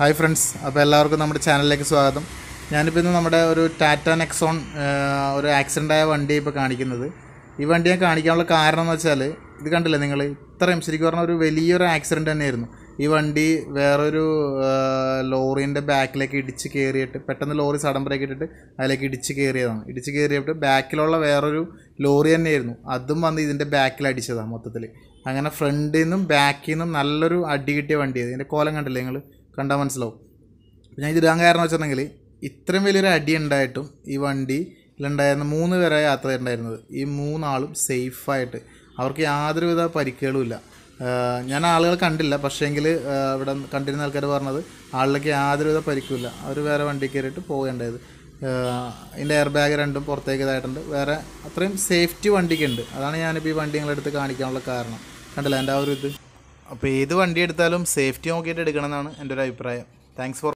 hi friends അപ്പോൾ എല്ലാവർക്കും നമ്മുടെ ചാനലിലേക്ക് സ്വാഗതം ഞാനിപ്പോൾ ഇന്ന് നമ്മുടെ ഒരു ടാറ്റ നെക്സോൺ ഒരു ആക്സിഡൻ്റ് ആയ വണ്ടി ഇപ്പോൾ കാണിക്കുന്നത് ഈ വണ്ടി ഞാൻ കാണിക്കാനുള്ള കാരണം എന്ന് വെച്ചാൽ ഇത് കണ്ടില്ലേ നിങ്ങൾ ഇത്രയും ശരിക്കും പറഞ്ഞാൽ ഒരു വലിയൊരു ആക്സിഡൻ്റ് തന്നെയായിരുന്നു ഈ വണ്ടി വേറൊരു ലോറീൻ്റെ ബാക്കിലേക്ക് ഇടിച്ച് കയറിയിട്ട് പെട്ടെന്ന് ലോറി സഡൻ ബ്രേക്ക് ഇട്ടിട്ട് അതിലേക്ക് ഇടിച്ച് കയറിയതാണ് ഇടിച്ച് കയറിയിട്ട് ബാക്കിലുള്ള വേറൊരു ലോറി തന്നെയായിരുന്നു അതും വന്ന് ഇതിൻ്റെ ബാക്കിൽ അടിച്ചതാണ് മൊത്തത്തിൽ അങ്ങനെ ഫ്രണ്ടിൽ നിന്നും ബാക്കിൽ നിന്നും നല്ലൊരു അടി കിട്ടിയ വണ്ടി ഇതിൻ്റെ കോലം കണ്ടില്ലേ നിങ്ങൾ കണ്ടാൽ മനസ്സിലാവും ഞാൻ ഇത് ഇടാൻ കാരണം വെച്ചിട്ടുണ്ടെങ്കിൽ ഇത്രയും വലിയൊരു അടി ഉണ്ടായിട്ടും ഈ വണ്ടിയിലുണ്ടായിരുന്ന മൂന്ന് പേരെ യാത്ര ഉണ്ടായിരുന്നത് ഈ മൂന്നാളും സേഫായിട്ട് അവർക്ക് യാതൊരുവിധ പരിക്കുകളുമില്ല ഞാൻ ആളുകൾ കണ്ടില്ല പക്ഷേങ്കിൽ ഇവിടെ കണ്ടിരുന്ന ആൾക്കാർ പറഞ്ഞത് ആളിലേക്ക് യാതൊരുവിധ ഇല്ല അവർ വേറെ വണ്ടി കയറിയിട്ട് പോകേണ്ടത് ഇതിൻ്റെ എയർ ബാഗ് രണ്ടും പുറത്തേക്ക് ഇതായിട്ടുണ്ട് വേറെ അത്രയും സേഫ്റ്റി വണ്ടിക്കുണ്ട് അതാണ് ഞാനിപ്പോൾ ഈ വണ്ടി നിങ്ങളെടുത്ത് കാണിക്കാനുള്ള കാരണം കണ്ടില്ല എൻ്റെ ആ ഒരു ഇത് അപ്പോൾ ഏത് വണ്ടി എടുത്താലും സേഫ്റ്റി നോക്കിയിട്ട് എടുക്കണം എന്നാണ് എൻ്റെ ഒരു അഭിപ്രായം താങ്ക്സ് ഫോർ